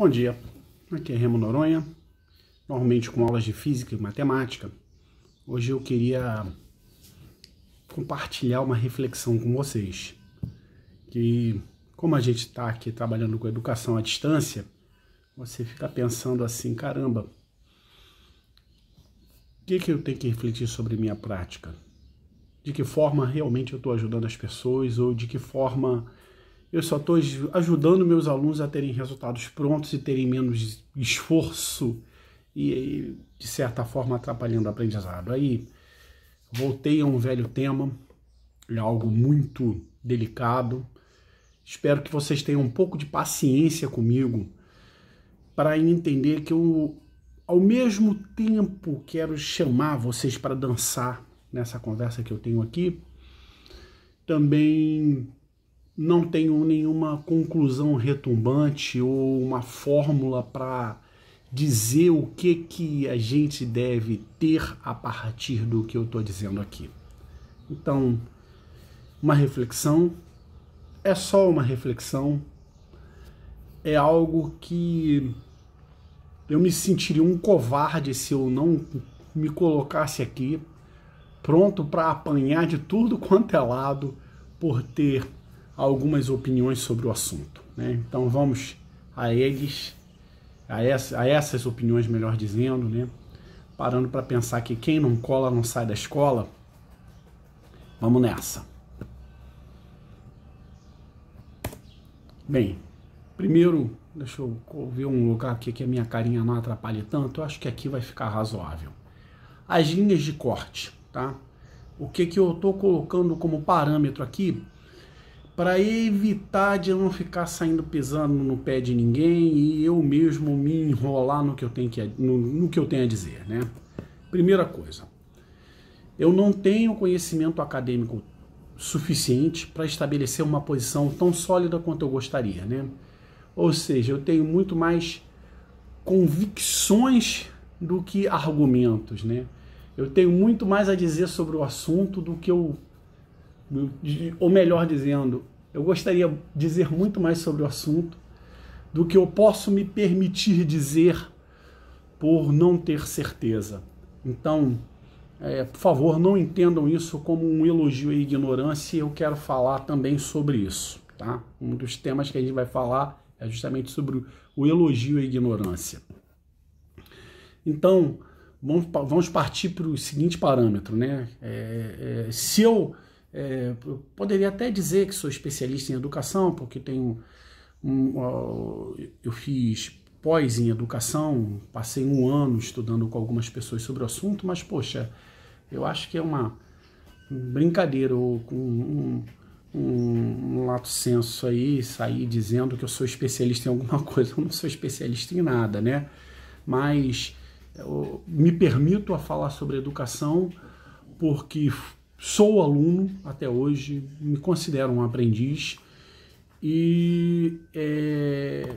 Bom dia, aqui é Remo Noronha, normalmente com aulas de física e matemática. Hoje eu queria compartilhar uma reflexão com vocês, que como a gente está aqui trabalhando com educação à distância, você fica pensando assim, caramba, o que, que eu tenho que refletir sobre minha prática? De que forma realmente eu estou ajudando as pessoas ou de que forma eu só estou ajudando meus alunos a terem resultados prontos e terem menos esforço e, de certa forma, atrapalhando o aprendizado. Aí voltei a um velho tema, é algo muito delicado. Espero que vocês tenham um pouco de paciência comigo para entender que eu, ao mesmo tempo, quero chamar vocês para dançar nessa conversa que eu tenho aqui. Também não tenho nenhuma conclusão retumbante ou uma fórmula para dizer o que que a gente deve ter a partir do que eu estou dizendo aqui. Então, uma reflexão é só uma reflexão, é algo que eu me sentiria um covarde se eu não me colocasse aqui pronto para apanhar de tudo quanto é lado por ter algumas opiniões sobre o assunto. Né? Então vamos a eles, a, essa, a essas opiniões, melhor dizendo, né? parando para pensar que quem não cola não sai da escola. Vamos nessa. Bem, primeiro, deixa eu ver um lugar aqui que a minha carinha não atrapalhe tanto. Eu acho que aqui vai ficar razoável. As linhas de corte, tá? O que, que eu estou colocando como parâmetro aqui para evitar de não ficar saindo pisando no pé de ninguém e eu mesmo me enrolar no que eu tenho, que, no, no que eu tenho a dizer. Né? Primeira coisa, eu não tenho conhecimento acadêmico suficiente para estabelecer uma posição tão sólida quanto eu gostaria. Né? Ou seja, eu tenho muito mais convicções do que argumentos. Né? Eu tenho muito mais a dizer sobre o assunto do que eu ou melhor dizendo, eu gostaria de dizer muito mais sobre o assunto do que eu posso me permitir dizer por não ter certeza. Então, é, por favor, não entendam isso como um elogio à ignorância eu quero falar também sobre isso. Tá? Um dos temas que a gente vai falar é justamente sobre o elogio à ignorância. Então, vamos, vamos partir para o seguinte parâmetro. Né? É, é, se eu é, poderia até dizer que sou especialista em educação, porque tenho um, eu fiz pós em educação, passei um ano estudando com algumas pessoas sobre o assunto, mas poxa, eu acho que é uma brincadeira ou um, um, um lato senso aí sair dizendo que eu sou especialista em alguma coisa. Eu não sou especialista em nada, né? Mas eu me permito a falar sobre educação porque sou aluno até hoje, me considero um aprendiz e é,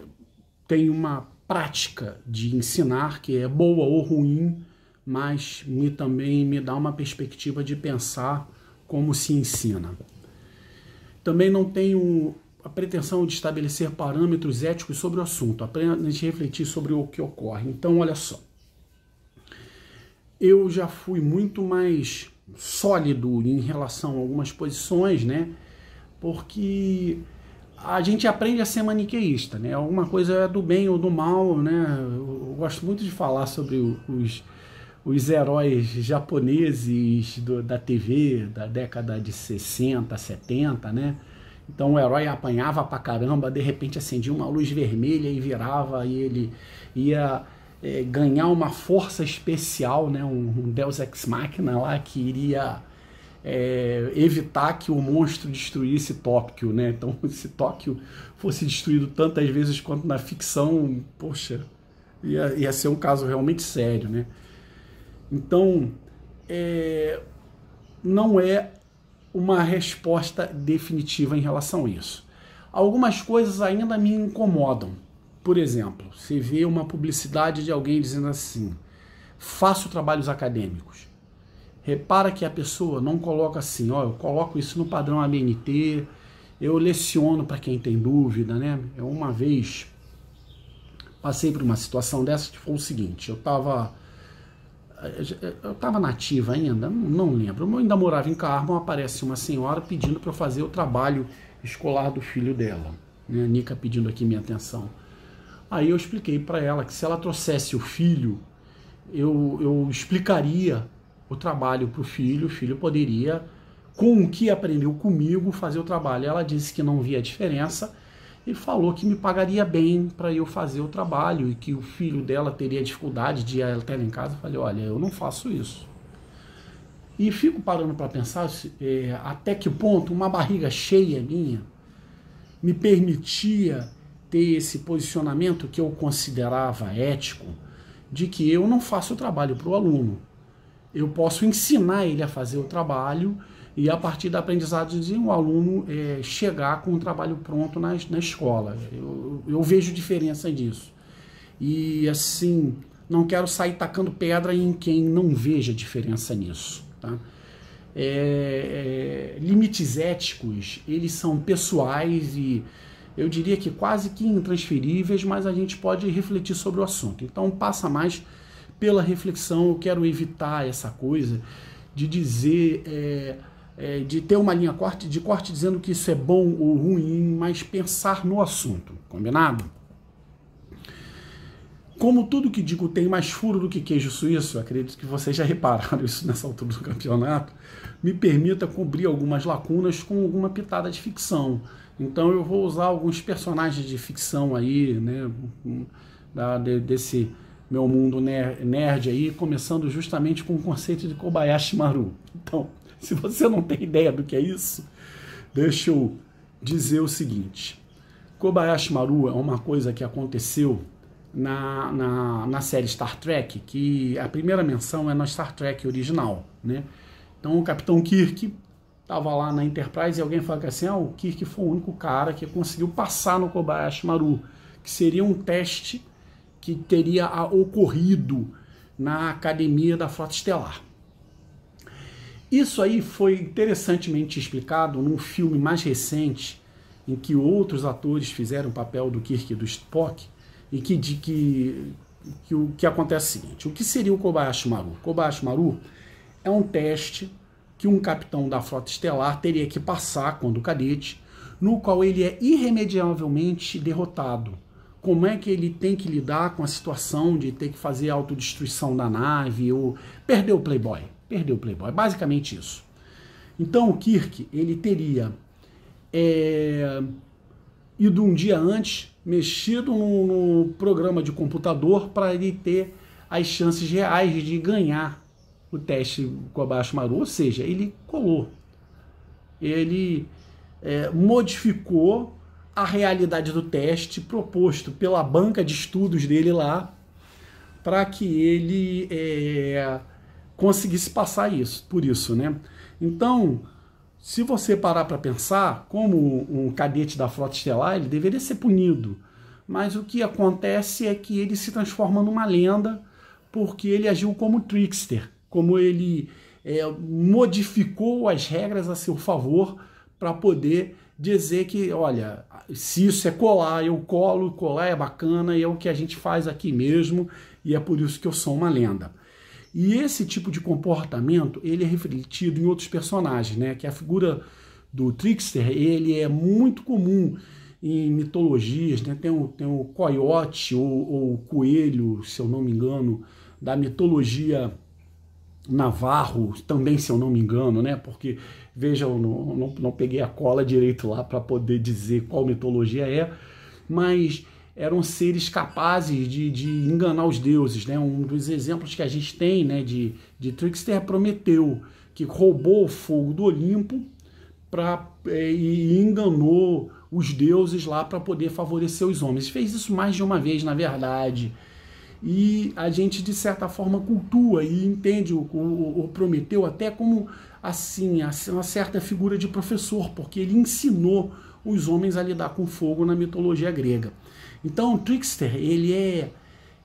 tenho uma prática de ensinar que é boa ou ruim, mas me também me dá uma perspectiva de pensar como se ensina. Também não tenho a pretensão de estabelecer parâmetros éticos sobre o assunto, apenas refletir sobre o que ocorre. Então, olha só. Eu já fui muito mais sólido em relação a algumas posições, né? Porque a gente aprende a ser maniqueísta, né? Alguma coisa é do bem ou do mal, né? Eu gosto muito de falar sobre os, os heróis japoneses do, da TV da década de 60, 70, né? Então o herói apanhava pra caramba, de repente acendia uma luz vermelha e virava e ele ia é, ganhar uma força especial, né, um, um Deus Ex Machina lá que iria é, evitar que o monstro destruísse Tóquio, né? Então, se Tóquio fosse destruído tantas vezes quanto na ficção, poxa, ia, ia ser um caso realmente sério, né? Então, é, não é uma resposta definitiva em relação a isso. Algumas coisas ainda me incomodam. Por exemplo, você vê uma publicidade de alguém dizendo assim: faço trabalhos acadêmicos. Repara que a pessoa não coloca assim, ó, eu coloco isso no padrão ABNT, eu leciono para quem tem dúvida, né? Eu uma vez passei por uma situação dessa que foi o seguinte, eu estava eu estava nativa ainda, não lembro, eu ainda morava em Carmo, aparece uma senhora pedindo para eu fazer o trabalho escolar do filho dela, né? A Nica pedindo aqui minha atenção. Aí eu expliquei para ela que se ela trouxesse o filho, eu, eu explicaria o trabalho para o filho, o filho poderia, com o que aprendeu comigo, fazer o trabalho. Ela disse que não via diferença e falou que me pagaria bem para eu fazer o trabalho e que o filho dela teria dificuldade de ir até ela em casa. Eu falei, olha, eu não faço isso. E fico parando para pensar é, até que ponto uma barriga cheia minha me permitia ter esse posicionamento que eu considerava ético, de que eu não faço o trabalho para o aluno. Eu posso ensinar ele a fazer o trabalho e a partir da aprendizagem o um aluno é, chegar com o trabalho pronto na, na escola. Eu, eu vejo diferença disso. E assim, não quero sair tacando pedra em quem não veja diferença nisso. Tá? É, é, limites éticos, eles são pessoais e eu diria que quase que intransferíveis, mas a gente pode refletir sobre o assunto. Então passa mais pela reflexão, eu quero evitar essa coisa de dizer, é, é, de ter uma linha corte, de corte dizendo que isso é bom ou ruim, mas pensar no assunto, combinado? Como tudo que digo tem mais furo do que queijo suíço, acredito que vocês já repararam isso nessa altura do campeonato, me permita cobrir algumas lacunas com alguma pitada de ficção. Então eu vou usar alguns personagens de ficção aí, né? Da, de, desse meu mundo ner nerd aí, começando justamente com o conceito de Kobayashi Maru. Então, se você não tem ideia do que é isso, deixa eu dizer o seguinte. Kobayashi Maru é uma coisa que aconteceu na, na, na, série Star Trek, que a primeira menção é na Star Trek original, né? Então o Capitão Kirk estava lá na Enterprise e alguém falou assim, ah, o Kirk foi o único cara que conseguiu passar no Kobayashi Maru, que seria um teste que teria ocorrido na Academia da Frota Estelar. Isso aí foi interessantemente explicado num filme mais recente, em que outros atores fizeram o papel do Kirk e do Spock, e que, de, que, que, que acontece é o seguinte, o que seria o Kobayashi Maru? Kobayashi Maru é um teste que um capitão da frota estelar teria que passar quando cadete, no qual ele é irremediavelmente derrotado. Como é que ele tem que lidar com a situação de ter que fazer autodestruição da nave ou perder o Playboy? Perdeu o Playboy, é basicamente isso. Então o Kirk ele teria é, ido um dia antes, mexido no, no programa de computador para ele ter as chances reais de ganhar o teste com abaixo Maru, ou seja, ele colou. Ele é, modificou a realidade do teste proposto pela banca de estudos dele lá para que ele é, conseguisse passar isso, por isso, né? Então, se você parar para pensar, como um cadete da frota estelar, ele deveria ser punido. Mas o que acontece é que ele se transforma numa lenda porque ele agiu como trickster como ele é, modificou as regras a seu favor para poder dizer que, olha, se isso é colar, eu colo, colar é bacana e é o que a gente faz aqui mesmo e é por isso que eu sou uma lenda. E esse tipo de comportamento, ele é refletido em outros personagens, né? Que a figura do trickster, ele é muito comum em mitologias, né? Tem o, tem o coiote ou, ou o coelho, se eu não me engano, da mitologia Navarro, também, se eu não me engano, né? Porque, vejam, não, não, não peguei a cola direito lá para poder dizer qual mitologia é, mas eram seres capazes de, de enganar os deuses, né? Um dos exemplos que a gente tem, né, de, de Trickster é Prometeu, que roubou o fogo do Olimpo pra, é, e enganou os deuses lá para poder favorecer os homens. Fez isso mais de uma vez, na verdade e a gente de certa forma cultua e entende o, o, o, Prometeu até como assim uma certa figura de professor, porque ele ensinou os homens a lidar com fogo na mitologia grega. Então, o Trickster ele é,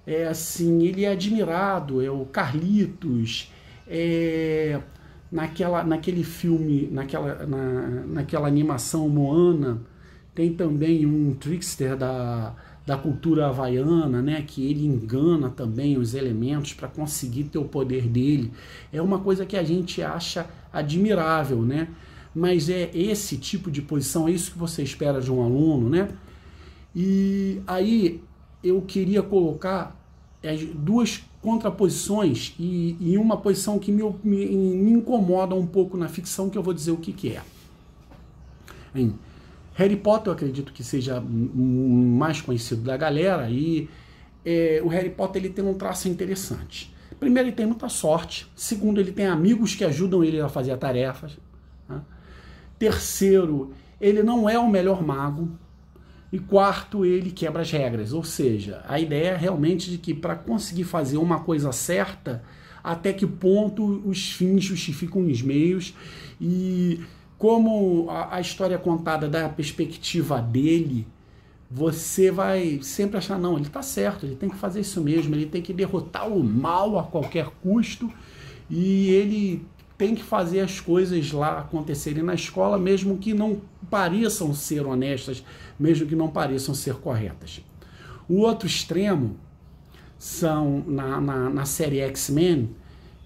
é assim, ele é admirado, é o Carlitos, é naquela naquele filme, naquela na, naquela animação Moana tem também um Trickster da da cultura havaiana, né, que ele engana também os elementos para conseguir ter o poder dele. É uma coisa que a gente acha admirável, né? Mas é esse tipo de posição, é isso que você espera de um aluno, né? E aí eu queria colocar é, duas contraposições e, e uma posição que me, me, me, incomoda um pouco na ficção, que eu vou dizer o que, que é. Hein? Harry Potter eu acredito que seja mais conhecido da galera aí. É, o Harry Potter ele tem um traço interessante. Primeiro, ele tem muita sorte. Segundo, ele tem amigos que ajudam ele a fazer tarefas. Né? Terceiro, ele não é o melhor mago. E quarto, ele quebra as regras. Ou seja, a ideia é realmente de que para conseguir fazer uma coisa certa, até que ponto os fins justificam os meios e como a, a história é contada da perspectiva dele, você vai sempre achar, não, ele está certo, ele tem que fazer isso mesmo, ele tem que derrotar o mal a qualquer custo e ele tem que fazer as coisas lá acontecerem na escola, mesmo que não pareçam ser honestas, mesmo que não pareçam ser corretas. O outro extremo são na, na, na série X-Men,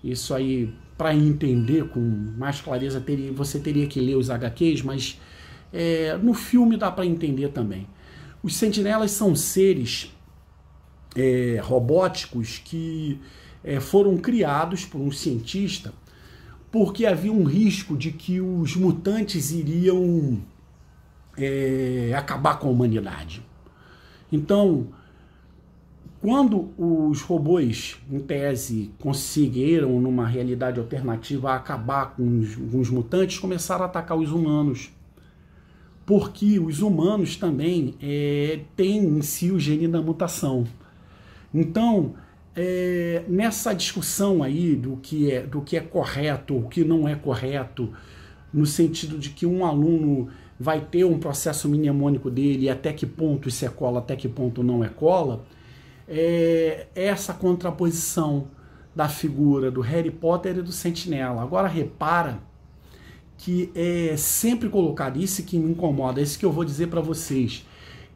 isso aí para entender com mais clareza, teria, você teria que ler os HQs, mas é, no filme dá para entender também. Os sentinelas são seres é, robóticos que é, foram criados por um cientista porque havia um risco de que os mutantes iriam é, acabar com a humanidade. Então, quando os robôs, em tese, conseguiram, numa realidade alternativa, acabar com os, com os mutantes, começaram a atacar os humanos. Porque os humanos também é, têm em si o gene da mutação. Então, é, nessa discussão aí do que, é, do que é correto, o que não é correto, no sentido de que um aluno vai ter um processo mnemônico dele, até que ponto isso é cola, até que ponto não é cola, é, é, essa contraposição da figura do Harry Potter e do Sentinela. Agora repara que é sempre colocado isso que me incomoda, isso que eu vou dizer para vocês,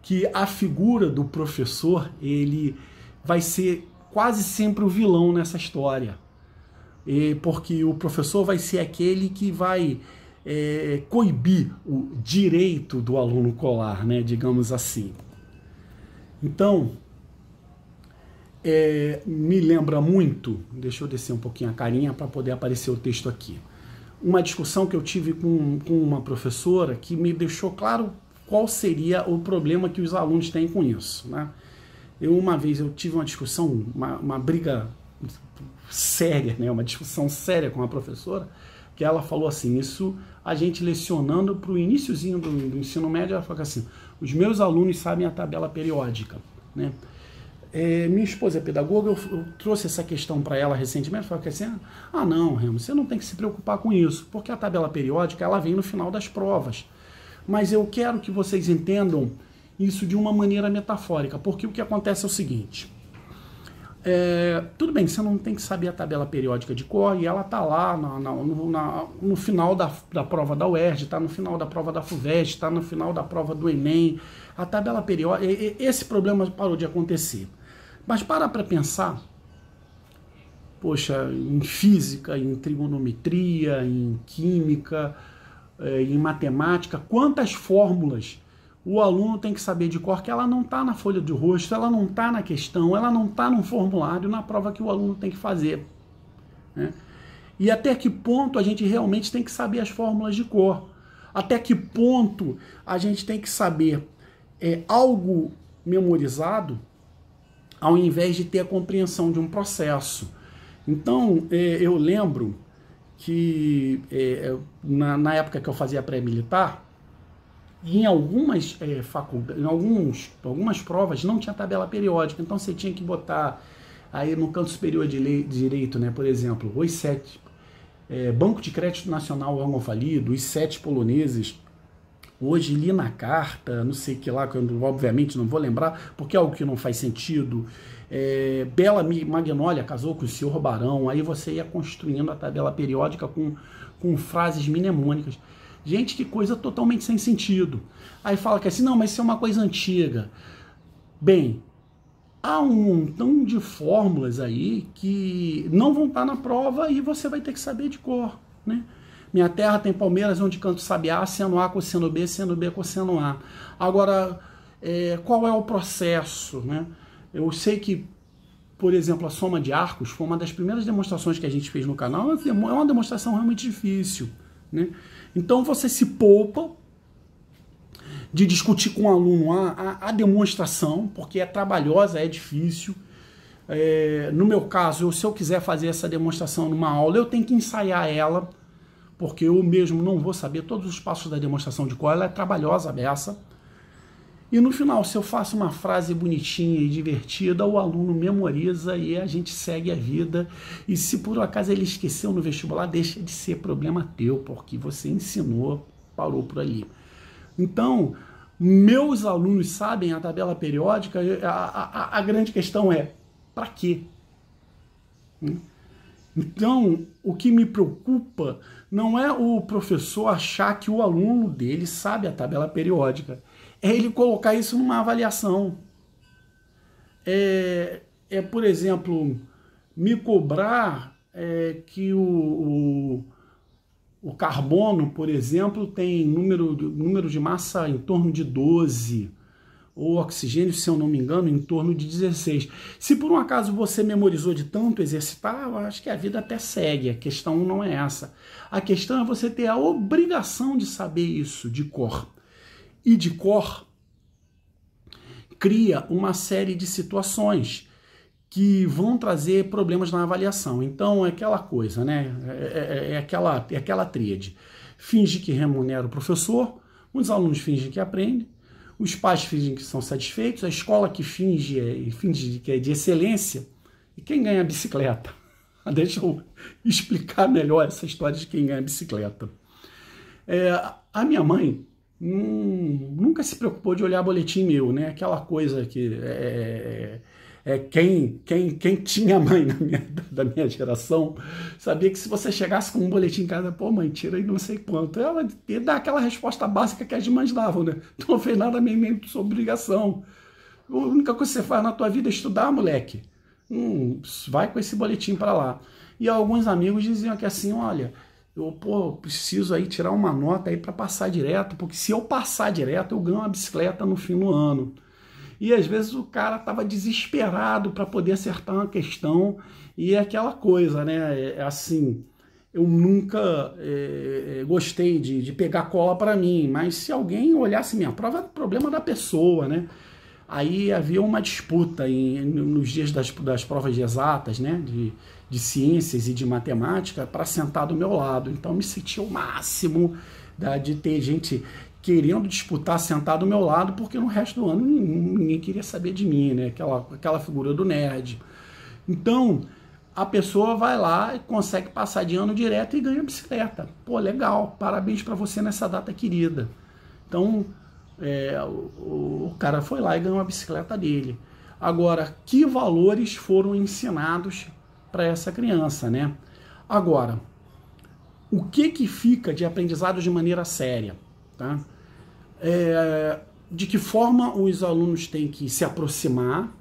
que a figura do professor, ele vai ser quase sempre o vilão nessa história. E porque o professor vai ser aquele que vai é, coibir o direito do aluno colar, né, digamos assim. Então, é, me lembra muito, deixa eu descer um pouquinho a carinha para poder aparecer o texto aqui, uma discussão que eu tive com, com uma professora que me deixou claro qual seria o problema que os alunos têm com isso. Né? Eu uma vez eu tive uma discussão, uma, uma briga séria, né? uma discussão séria com a professora, que ela falou assim, isso a gente lecionando para o iníciozinho do, do, ensino médio, ela falou assim, os meus alunos sabem a tabela periódica, né? É, minha esposa é pedagoga, eu, eu trouxe essa questão para ela recentemente, Ela assim, ah não, Remo, você não tem que se preocupar com isso, porque a tabela periódica ela vem no final das provas. Mas eu quero que vocês entendam isso de uma maneira metafórica, porque o que acontece é o seguinte. É, tudo bem, você não tem que saber a tabela periódica de cor e ela está lá na, na, no, na, no, final da, da prova da UERJ, está no final da prova da FUVEST, está no final da prova do Enem. A tabela periódica, esse problema parou de acontecer. Mas para para pensar, poxa, em física, em trigonometria, em química, eh, em matemática, quantas fórmulas o aluno tem que saber de cor que ela não está na folha de rosto, ela não está na questão, ela não está no formulário, na prova que o aluno tem que fazer. Né? E até que ponto a gente realmente tem que saber as fórmulas de cor? Até que ponto a gente tem que saber é, algo memorizado ao invés de ter a compreensão de um processo. Então, é, eu lembro que é, é, na, na, época que eu fazia pré-militar, em algumas eh, faculdades, em alguns, algumas provas não tinha tabela periódica, então você tinha que botar aí no canto superior de, lei, direito, né, por exemplo, os sete, Banco de Crédito Nacional órgão falido, os sete poloneses, hoje li na carta, não sei que lá, que eu obviamente não vou lembrar, porque é algo que não faz sentido. É, Bela magnólia casou com o senhor Barão, aí você ia construindo a tabela periódica com, com frases mnemônicas. Gente, que coisa totalmente sem sentido. Aí fala que assim, não, mas isso é uma coisa antiga. Bem, há um montão de fórmulas aí que não vão estar na prova e você vai ter que saber de cor, né? Minha terra tem palmeiras onde canto sabiá, seno A, cosseno B, seno B, cosseno A. Agora, é, qual é o processo? Né? Eu sei que, por exemplo, a soma de arcos foi uma das primeiras demonstrações que a gente fez no canal, é, é uma demonstração realmente difícil. Né? Então você se poupa de discutir com o aluno a, a, a demonstração, porque é trabalhosa, é difícil. É, no meu caso, eu, se eu quiser fazer essa demonstração numa aula, eu tenho que ensaiar ela porque eu mesmo não vou saber todos os passos da demonstração de cor, ela é trabalhosa beça. E no final, se eu faço uma frase bonitinha e divertida, o aluno memoriza e a gente segue a vida. E se por acaso ele esqueceu no vestibular, deixa de ser problema teu, porque você ensinou, parou por ali. Então, meus alunos sabem a tabela periódica, a, a, a grande questão é, para quê? Hum? Então, o que me preocupa não é o professor achar que o aluno dele sabe a tabela periódica, é ele colocar isso numa avaliação. É, é por exemplo, me cobrar é, que o, o, o, carbono, por exemplo, tem número, número de massa em torno de 12 ou oxigênio, se eu não me engano, em torno de 16. Se por um acaso você memorizou de tanto exercitar, eu acho que a vida até segue, a questão não é essa. A questão é você ter a obrigação de saber isso de cor. E de cor cria uma série de situações que vão trazer problemas na avaliação. Então é aquela coisa, né? É, é, é aquela, é aquela tríade. Finge que remunera o professor, muitos alunos fingem que aprendem, os pais fingem que são satisfeitos, a escola que finge, eh, finge que é de excelência, e quem ganha a bicicleta? Deixa eu explicar melhor essa história de quem ganha a bicicleta. É, a minha mãe hum, nunca se preocupou de olhar boletim meu, né? Aquela coisa que é, é, quem, quem, quem tinha mãe na minha, da minha geração sabia que se você chegasse com um boletim em casa, pô, mãe, tira aí não sei quanto, ela ia dar aquela resposta básica que as mães davam, né? Tu não fez nada mesmo, mesmo sua obrigação. A única coisa que você faz na tua vida é estudar, moleque. Hum, vai com esse boletim para lá. E alguns amigos diziam que assim, olha, eu pô, preciso aí tirar uma nota aí para passar direto, porque se eu passar direto, eu ganho uma bicicleta no fim do ano e às vezes o cara estava desesperado para poder acertar uma questão e é aquela coisa, né? É, é assim, eu nunca é, é, gostei de, de pegar cola para mim, mas se alguém olhasse minha prova, era problema da pessoa, né? Aí havia uma disputa em, nos dias das, das provas de exatas, né? De, de ciências e de matemática para sentar do meu lado. Então me sentia o máximo da, de ter gente querendo disputar sentado ao meu lado, porque no resto do ano ninguém, ninguém queria saber de mim, né? Aquela, aquela figura do nerd. Então, a pessoa vai lá e consegue passar de ano direto e ganha bicicleta. Pô, legal, parabéns para você nessa data querida. Então, é, o, o, cara foi lá e ganhou a bicicleta dele. Agora, que valores foram ensinados para essa criança, né? Agora, o que que fica de aprendizado de maneira séria, tá? é, de que forma os alunos têm que se aproximar,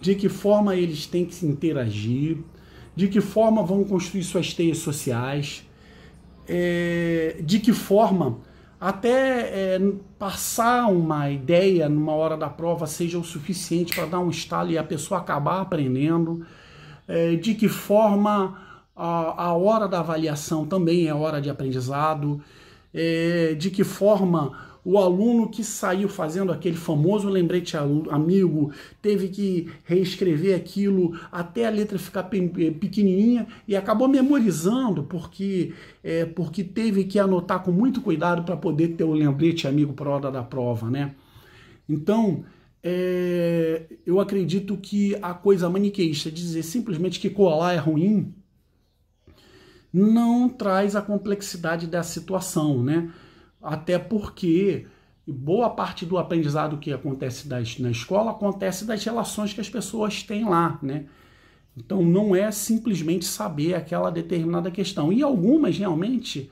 de que forma eles têm que se interagir, de que forma vão construir suas teias sociais, é, de que forma até é, passar uma ideia numa hora da prova seja o suficiente para dar um estalo e a pessoa acabar aprendendo, é, de que forma a, a, hora da avaliação também é hora de aprendizado, é, de que forma o aluno que saiu fazendo aquele famoso lembrete amigo, teve que reescrever aquilo até a letra ficar eh, pequenininha e acabou memorizando porque, é, porque teve que anotar com muito cuidado para poder ter o lembrete amigo para a hora da prova, né? Então, é, eu acredito que a coisa maniqueísta de dizer simplesmente que colar é ruim não traz a complexidade da situação, né? Até porque boa parte do aprendizado que acontece na escola acontece das relações que as pessoas têm lá, né? Então não é simplesmente saber aquela determinada questão. E algumas realmente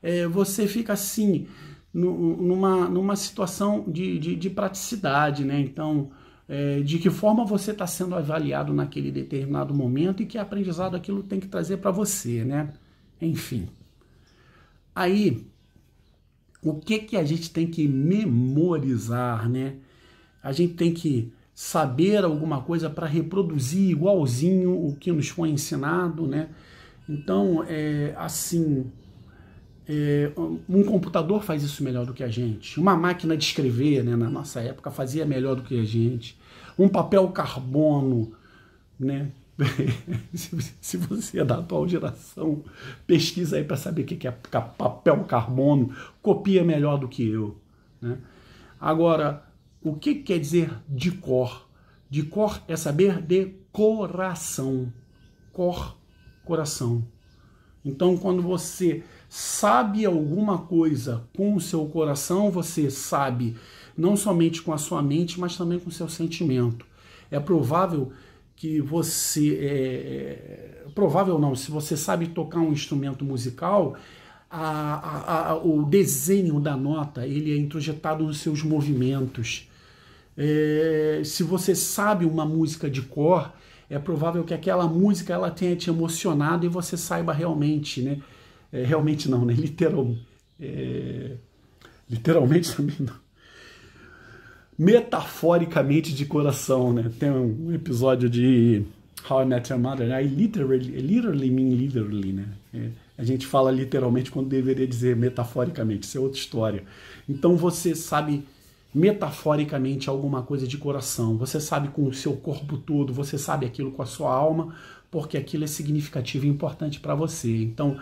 é, você fica assim numa, numa situação de, de, de praticidade, né? Então, é, de que forma você está sendo avaliado naquele determinado momento e que aprendizado aquilo tem que trazer para você, né? Enfim. Aí o que que a gente tem que memorizar, né? A gente tem que saber alguma coisa para reproduzir igualzinho o que nos foi ensinado, né? Então, é, assim, é, um computador faz isso melhor do que a gente. Uma máquina de escrever, né, na nossa época, fazia melhor do que a gente. Um papel carbono, né, se você é da atual geração, pesquisa aí para saber o que é papel carbono, copia melhor do que eu. Né? Agora, o que quer dizer de cor? De cor é saber de coração. Cor, coração. Então, quando você sabe alguma coisa com o seu coração, você sabe não somente com a sua mente, mas também com o seu sentimento. É provável que você é, é, provável não, se você sabe tocar um instrumento musical, a, a, a, o desenho da nota ele é introjetado nos seus movimentos. É, se você sabe uma música de cor, é provável que aquela música ela tenha te emocionado e você saiba realmente, né? É, realmente não, né? Literal, é, literalmente também não metaforicamente de coração, né? Tem um episódio de How I Met Your Mother, né? I literally, literally mean literally, né? É, a gente fala literalmente quando deveria dizer metaforicamente, isso é outra história. Então você sabe metaforicamente alguma coisa de coração, você sabe com o seu corpo todo, você sabe aquilo com a sua alma, porque aquilo é significativo e importante para você. Então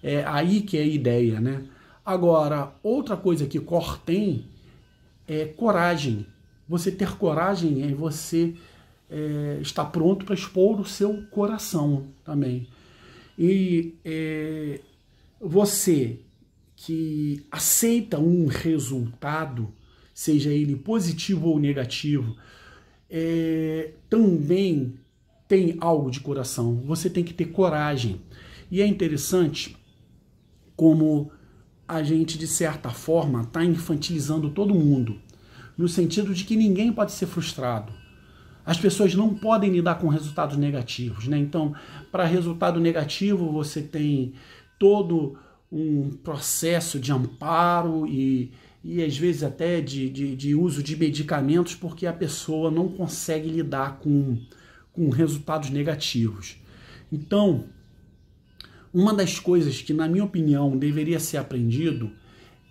é aí que é a ideia, né? Agora, outra coisa que Cor tem é, coragem. Você ter coragem é você é, estar pronto para expor o seu coração também. E é, você que aceita um resultado, seja ele positivo ou negativo, é, também tem algo de coração. Você tem que ter coragem. E é interessante como a gente, de certa forma, está infantilizando todo mundo, no sentido de que ninguém pode ser frustrado. As pessoas não podem lidar com resultados negativos, né? Então, para resultado negativo, você tem todo um processo de amparo e, e às vezes até de, de, de uso de medicamentos, porque a pessoa não consegue lidar com, com resultados negativos. Então, uma das coisas que, na minha opinião, deveria ser aprendido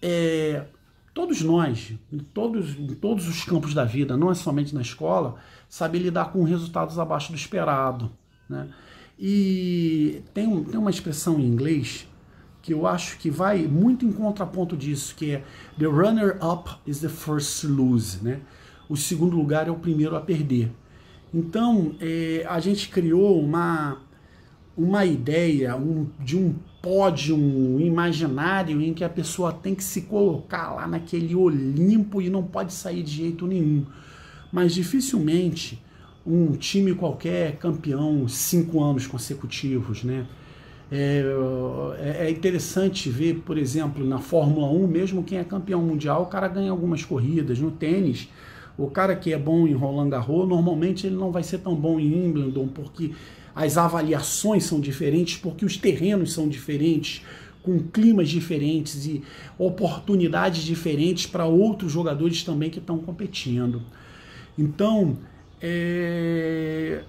é todos nós, em todos, em todos os campos da vida, não é somente na escola, saber lidar com resultados abaixo do esperado. Né? E tem, tem uma expressão em inglês que eu acho que vai muito em contraponto disso, que é the runner up is the first to lose, né? O segundo lugar é o primeiro a perder. Então, é, a gente criou uma uma ideia um, de um pódio um imaginário em que a pessoa tem que se colocar lá naquele Olimpo e não pode sair de jeito nenhum. Mas dificilmente um time qualquer campeão cinco anos consecutivos, né? É, é, é interessante ver, por exemplo, na Fórmula 1, mesmo quem é campeão mundial, o cara ganha algumas corridas. No tênis, o cara que é bom em Roland Garros, normalmente ele não vai ser tão bom em Wimbledon, porque as avaliações são diferentes, porque os terrenos são diferentes, com climas diferentes e oportunidades diferentes para outros jogadores também que estão competindo. Então, é...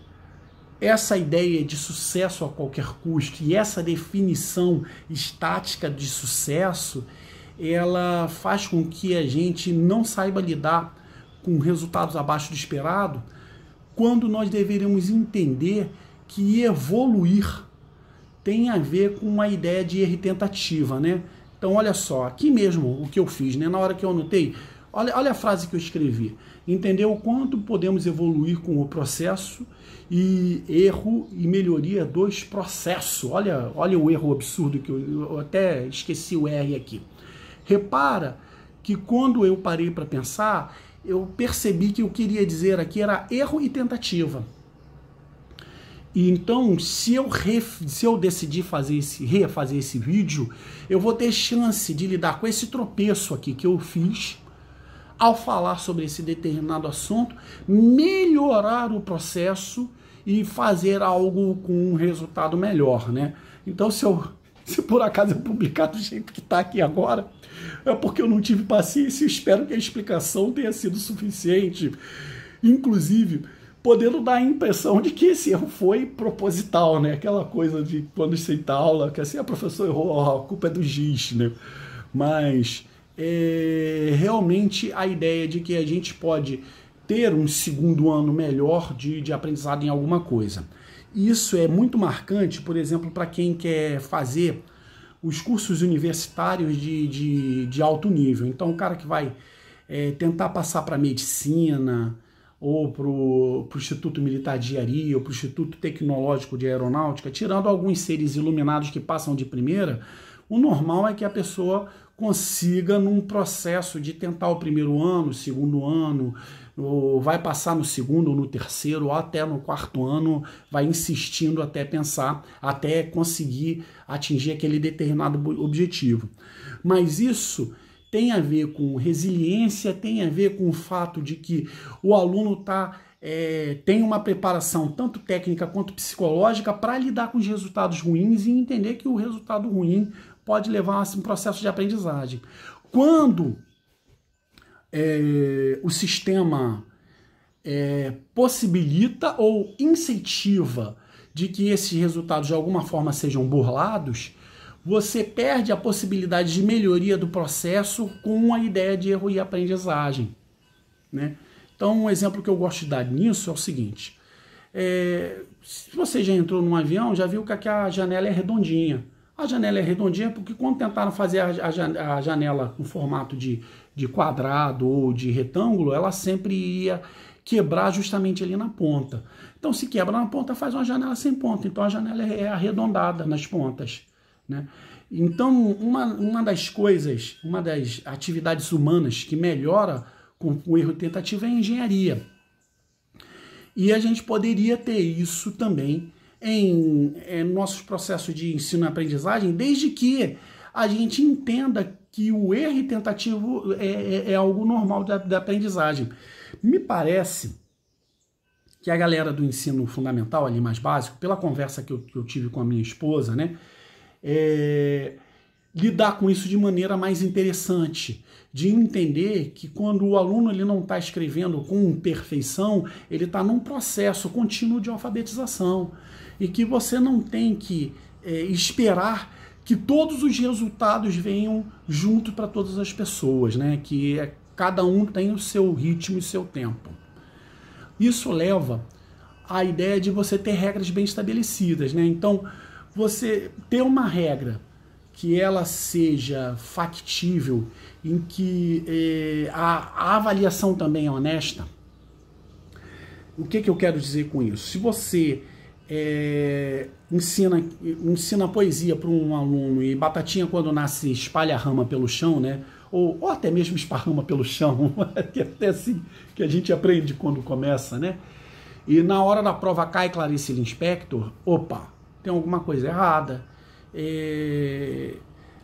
essa ideia de sucesso a qualquer custo e essa definição estática de sucesso, ela faz com que a gente não saiba lidar com resultados abaixo do esperado, quando nós deveríamos entender que evoluir tem a ver com uma ideia de erro tentativa, né? Então, olha só, aqui mesmo o que eu fiz, né? Na hora que eu anotei, olha, olha a frase que eu escrevi. entendeu? o quanto podemos evoluir com o processo e erro e melhoria dos processos. Olha, olha o erro absurdo que eu, eu até esqueci o R aqui. Repara que quando eu parei para pensar, eu percebi que eu queria dizer aqui era erro e tentativa então, se eu, ref, se eu decidir fazer esse, refazer esse vídeo, eu vou ter chance de lidar com esse tropeço aqui que eu fiz ao falar sobre esse determinado assunto, melhorar o processo e fazer algo com um resultado melhor, né? Então, se eu se por acaso eu publicar do jeito que está aqui agora, é porque eu não tive paciência e espero que a explicação tenha sido suficiente. Inclusive, podendo dar a impressão de que esse erro foi proposital, né? Aquela coisa de quando senta aula, que assim, a ah, professora errou, a culpa é do giz, né? Mas é, realmente a ideia de que a gente pode ter um segundo ano melhor de, de aprendizado em alguma coisa. Isso é muito marcante, por exemplo, para quem quer fazer os cursos universitários de, de, de, alto nível. Então, o cara que vai é, tentar passar para medicina, ou para o Instituto Militar de Engenharia, ou para o Instituto Tecnológico de Aeronáutica, tirando alguns seres iluminados que passam de primeira, o normal é que a pessoa consiga, num processo de tentar o primeiro ano, segundo ano, ou vai passar no segundo, ou no terceiro, ou até no quarto ano, vai insistindo até pensar, até conseguir atingir aquele determinado objetivo. Mas isso tem a ver com resiliência, tem a ver com o fato de que o aluno tá, é, tem uma preparação tanto técnica quanto psicológica para lidar com os resultados ruins e entender que o resultado ruim pode levar a um processo de aprendizagem. Quando é, o sistema é, possibilita ou incentiva de que esses resultados de alguma forma sejam burlados, você perde a possibilidade de melhoria do processo com a ideia de erro e aprendizagem. Né? Então, um exemplo que eu gosto de dar nisso é o seguinte: é, se você já entrou num avião, já viu que a janela é redondinha. A janela é redondinha porque, quando tentaram fazer a, janela no formato de, de quadrado ou de retângulo, ela sempre ia quebrar justamente ali na ponta. Então, se quebra na ponta, faz uma janela sem ponta. Então, a janela é, é arredondada nas pontas. Né? Então, uma, uma das coisas, uma das atividades humanas que melhora com o erro tentativo é a engenharia. E a gente poderia ter isso também em, em é, nossos processos de ensino e aprendizagem, desde que a gente entenda que o erro e tentativo é, é, é algo normal da, da aprendizagem. Me parece que a galera do ensino fundamental, ali mais básico, pela conversa que eu, que eu tive com a minha esposa, né? é, lidar com isso de maneira mais interessante, de entender que quando o aluno ele não está escrevendo com perfeição, ele está num processo contínuo de alfabetização e que você não tem que é, esperar que todos os resultados venham junto para todas as pessoas, né? Que é, cada um tem o seu ritmo e seu tempo. Isso leva à ideia de você ter regras bem estabelecidas, né? Então, você ter uma regra que ela seja factível, em que eh, a, a, avaliação também é honesta. O que, que eu quero dizer com isso? Se você eh, ensina, ensina poesia para um aluno e batatinha quando nasce espalha a rama pelo chão, né? Ou, ou até mesmo esparrama pelo chão, que é até assim que a gente aprende quando começa, né? E na hora da prova cai Clarice Linspector, opa, tem alguma coisa errada. É...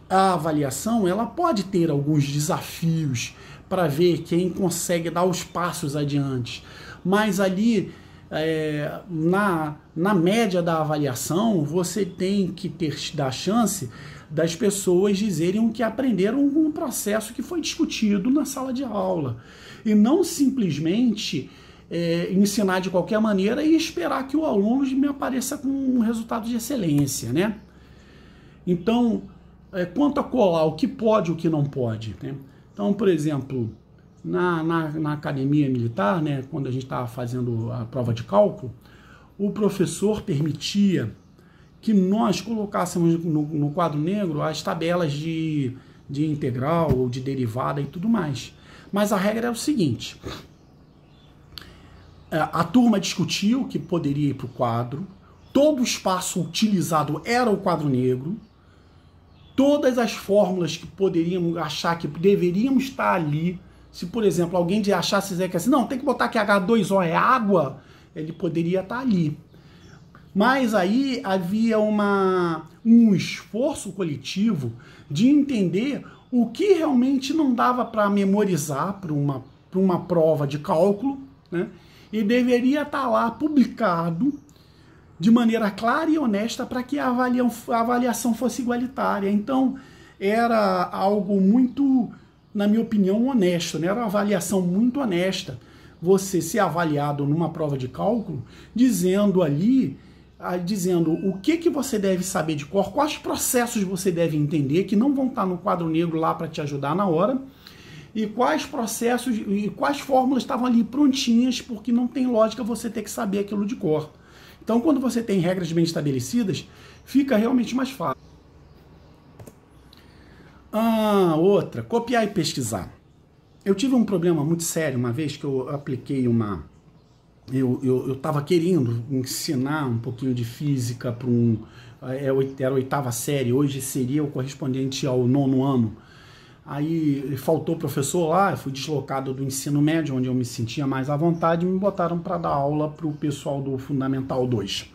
A avaliação ela pode ter alguns desafios para ver quem consegue dar os passos adiante, mas ali é, na, na média da avaliação, você tem que ter da chance das pessoas dizerem o que aprenderam com um processo que foi discutido na sala de aula. E não simplesmente é, ensinar de qualquer maneira e esperar que o aluno me apareça com um resultado de excelência, né? Então, é, quanto a colar, o que pode e o que não pode, né? Então, por exemplo, na, na, na academia militar, né, quando a gente estava fazendo a prova de cálculo, o professor permitia que nós colocássemos no, no quadro negro as tabelas de, de integral ou de derivada e tudo mais. Mas a regra é o seguinte: é, a turma discutiu que poderia ir para o quadro, todo o espaço utilizado era o quadro negro, todas as fórmulas que poderíamos achar que deveríamos estar ali. Se, por exemplo, alguém de achasse que assim, não, tem que botar que H2O é água, ele poderia estar ali. Mas aí havia uma, um esforço coletivo de entender o que realmente não dava para memorizar para uma, uma prova de cálculo, né? e deveria estar tá lá publicado de maneira clara e honesta para que a avaliação fosse igualitária. Então, era algo muito, na minha opinião, honesto, né? era uma avaliação muito honesta. Você ser avaliado numa prova de cálculo, dizendo ali, dizendo o que, que você deve saber de cor, quais processos você deve entender, que não vão estar tá no quadro negro lá para te ajudar na hora, e quais processos e quais fórmulas estavam ali prontinhas, porque não tem lógica você ter que saber aquilo de cor. Então, quando você tem regras bem estabelecidas, fica realmente mais fácil. Ah, outra, copiar e pesquisar. Eu tive um problema muito sério uma vez que eu apliquei uma. Eu estava eu, eu querendo ensinar um pouquinho de física para um. É, era a oitava série, hoje seria o correspondente ao nono ano Aí faltou professor lá, eu fui deslocado do ensino médio, onde eu me sentia mais à vontade, e me botaram para dar aula para o pessoal do Fundamental 2.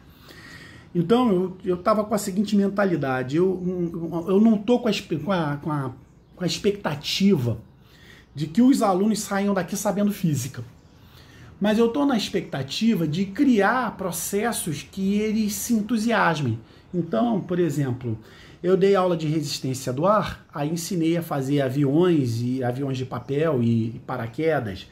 Então eu estava com a seguinte mentalidade: eu, eu não estou com a, com, a, com, a, com a expectativa de que os alunos saiam daqui sabendo física, mas eu estou na expectativa de criar processos que eles se entusiasmem. Então, por exemplo, eu dei aula de resistência do ar, aí ensinei a fazer aviões e aviões de papel e, paraquedas.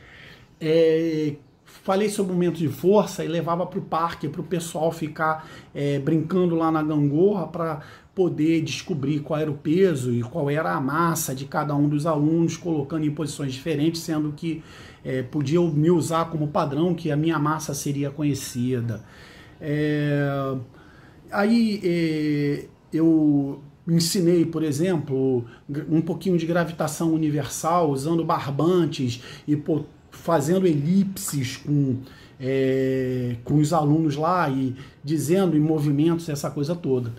É, falei sobre o momento de força e levava para o parque para o pessoal ficar é, brincando lá na gangorra para poder descobrir qual era o peso e qual era a massa de cada um dos alunos, colocando em posições diferentes, sendo que é, podia me usar como padrão que a minha massa seria conhecida. É, aí é, eu ensinei, por exemplo, um pouquinho de gravitação universal usando barbantes e pô, fazendo elipses com, é, com os alunos lá e dizendo em movimentos essa coisa toda.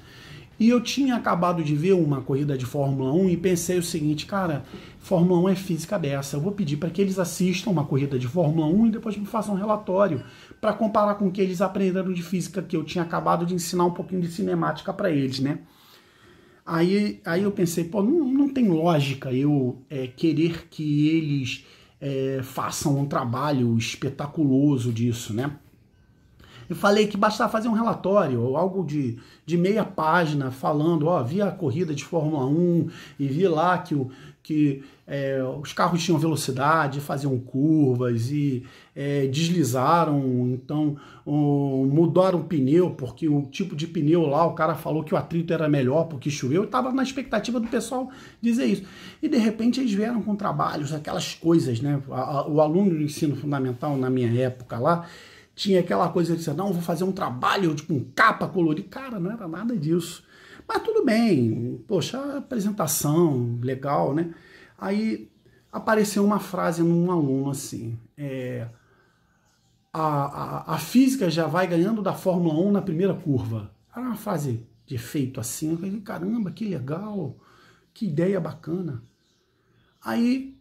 E eu tinha acabado de ver uma corrida de Fórmula 1 e pensei o seguinte, cara, Fórmula 1 é física dessa. Eu vou pedir para que eles assistam uma corrida de Fórmula 1 e depois me façam um relatório para comparar com o que eles aprenderam de física, que eu tinha acabado de ensinar um pouquinho de cinemática para eles, né? Aí, aí eu pensei, pô, não, não tem lógica eu é, querer que eles é, façam um trabalho espetaculoso disso, né? Eu falei que bastava fazer um relatório ou algo de, de meia página falando, ó, vi a corrida de Fórmula 1 e vi lá que o que é, os carros tinham velocidade, faziam curvas e é, deslizaram, então um, mudaram o pneu, porque o tipo de pneu lá, o cara falou que o atrito era melhor porque choveu, estava na expectativa do pessoal dizer isso. E de repente eles vieram com trabalhos, aquelas coisas, né? o aluno do ensino fundamental, na minha época lá, tinha aquela coisa de dizer, não, vou fazer um trabalho com tipo, um capa colorida. Cara, não era nada disso. Mas tudo bem, poxa, apresentação legal, né? Aí apareceu uma frase num aluno assim: é, a, a, a, física já vai ganhando da Fórmula 1 na primeira curva. Era uma frase de efeito assim. Eu falei: caramba, que legal, que ideia bacana. Aí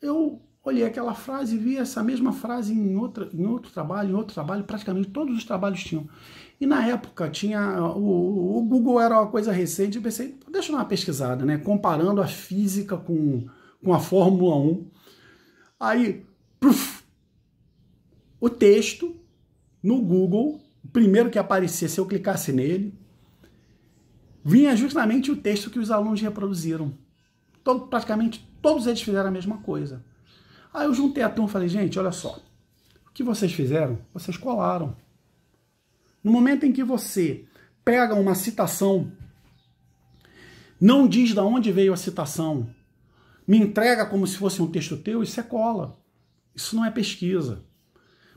eu olhei aquela frase e vi essa mesma frase em, outra, em outro trabalho, em outro trabalho, praticamente todos os trabalhos tinham. E na época tinha o, o Google era uma coisa recente, eu pensei, deixa eu dar uma pesquisada, né? Comparando a física com, com a Fórmula 1. Aí, puff, o texto no Google, o primeiro que aparecia, se eu clicasse nele, vinha justamente o texto que os alunos reproduziram. Todo, praticamente todos eles fizeram a mesma coisa. Aí eu juntei a turma e falei, gente, olha só, o que vocês fizeram, vocês colaram. No momento em que você pega uma citação, não diz de onde veio a citação, me entrega como se fosse um texto teu, isso é cola. Isso não é pesquisa.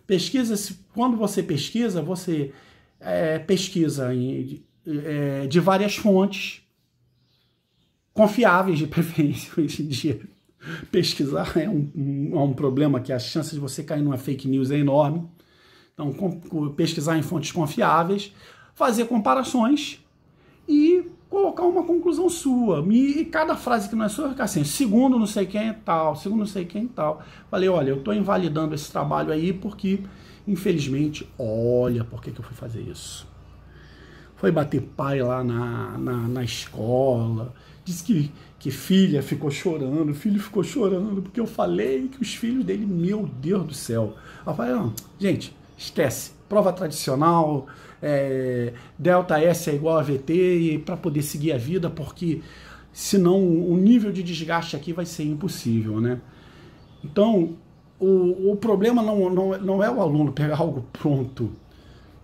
Pesquisa, quando você pesquisa, você é, pesquisa em, é, de várias fontes confiáveis de preferência hoje em dia. Pesquisar é um, um, é um problema que a chance de você cair numa fake news é enorme. Então, pesquisar em fontes confiáveis, fazer comparações e colocar uma conclusão sua. E cada frase que não é sua, ficar assim, segundo não sei quem é tal, segundo não sei quem é tal. Falei, olha, eu estou invalidando esse trabalho aí porque, infelizmente, olha por que, que eu fui fazer isso. Foi bater pai lá na, na, na escola, disse que, que filha ficou chorando, filho ficou chorando, porque eu falei que os filhos dele, meu Deus do céu. Rafael, não, gente, esquece. Prova tradicional, é, delta S é igual a VT para poder seguir a vida, porque senão o nível de desgaste aqui vai ser impossível, né? Então, o, o problema não, não, não é o aluno pegar algo pronto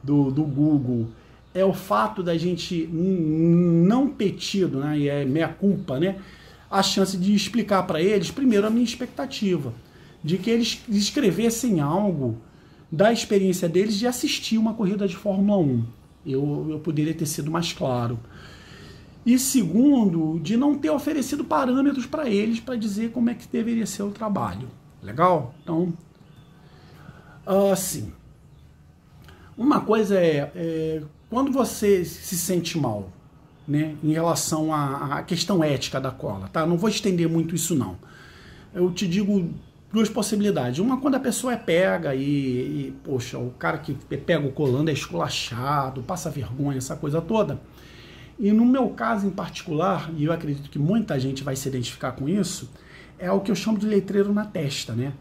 do, do Google, é o fato da gente não ter tido, né, e é minha culpa, né, a chance de explicar para eles, primeiro, a minha expectativa, de que eles escrevessem algo da experiência deles de assistir uma corrida de Fórmula 1. Eu, eu poderia ter sido mais claro. E segundo, de não ter oferecido parâmetros para eles para dizer como é que deveria ser o trabalho. Legal? Então, assim, uma coisa é, é quando você se sente mal, né, em relação à, à questão ética da cola, tá? Não vou estender muito isso não. Eu te digo duas possibilidades. Uma, quando a pessoa é pega e, e, poxa, o cara que pega o colando é esculachado, passa vergonha, essa coisa toda. E no meu caso em particular, e eu acredito que muita gente vai se identificar com isso, é o que eu chamo de letreiro na testa, né?